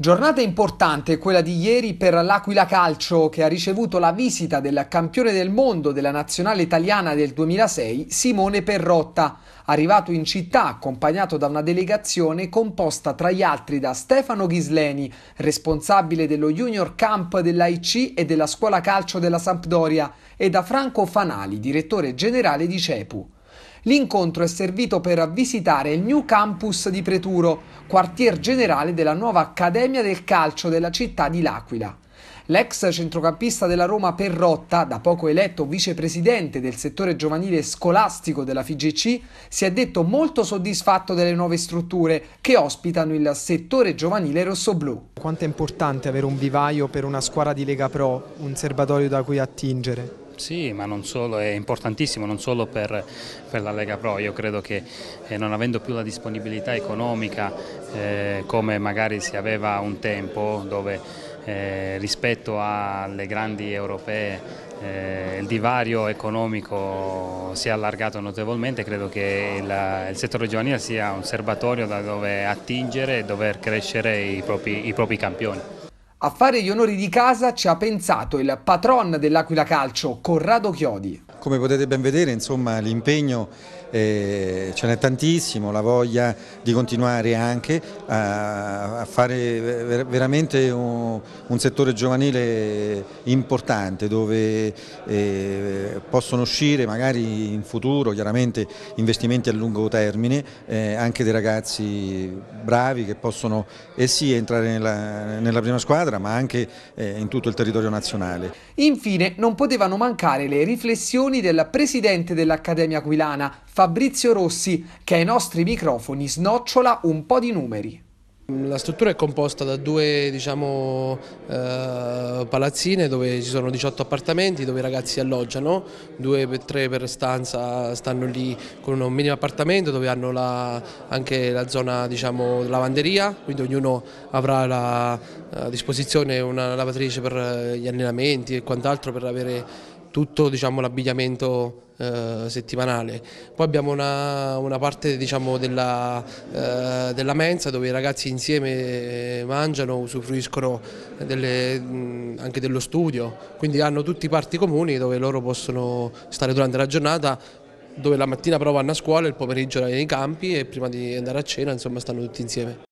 Giornata importante quella di ieri per l'Aquila Calcio che ha ricevuto la visita del campione del mondo della nazionale italiana del 2006 Simone Perrotta, arrivato in città accompagnato da una delegazione composta tra gli altri da Stefano Ghisleni, responsabile dello Junior Camp dell'AIC e della scuola calcio della Sampdoria, e da Franco Fanali, direttore generale di CEPU. L'incontro è servito per visitare il New Campus di Preturo, quartier generale della nuova Accademia del Calcio della città di L'Aquila. L'ex centrocampista della Roma Perrotta, da poco eletto vicepresidente del settore giovanile scolastico della FIGC, si è detto molto soddisfatto delle nuove strutture che ospitano il settore giovanile rossoblù. Quanto è importante avere un vivaio per una squadra di Lega Pro, un serbatoio da cui attingere? Sì, ma non solo, è importantissimo non solo per, per la Lega Pro, io credo che eh, non avendo più la disponibilità economica eh, come magari si aveva un tempo dove eh, rispetto alle grandi europee eh, il divario economico si è allargato notevolmente, credo che il, il settore giovanile sia un serbatoio da dove attingere e dover crescere i propri, i propri campioni. A fare gli onori di casa ci ha pensato il patron dell'Aquila Calcio, Corrado Chiodi. Come potete ben vedere, insomma, l'impegno eh, ce n'è tantissimo, la voglia di continuare anche a, a fare ver veramente un, un, settore giovanile importante dove eh, possono uscire magari in futuro chiaramente investimenti a lungo termine eh, anche dei ragazzi bravi che possono eh sì, entrare nella, nella prima squadra squadra ma anche eh, in tutto il territorio nazionale. Infine non potevano mancare le riflessioni del presidente dell'Accademia Aquilana, Fabrizio Rossi, che ai nostri microfoni snocciola un po' di numeri. La struttura è composta da due diciamo, eh, palazzine dove ci sono 18 appartamenti dove i ragazzi alloggiano, due per tre per stanza stanno lì con un minimo appartamento dove hanno la, anche la zona diciamo, lavanderia, quindi ognuno avrà la, a disposizione una lavatrice per eh, gli allenamenti e quant'altro per avere tutto diciamo, l'abbigliamento eh, settimanale. Poi abbiamo una, una parte diciamo, della, eh, della, mensa dove i ragazzi insieme mangiano, usufruiscono delle, anche dello studio, quindi hanno tutti i parti comuni dove loro possono stare durante la giornata dove la mattina però vanno a scuola, il pomeriggio nei campi e prima di andare a cena insomma stanno tutti insieme.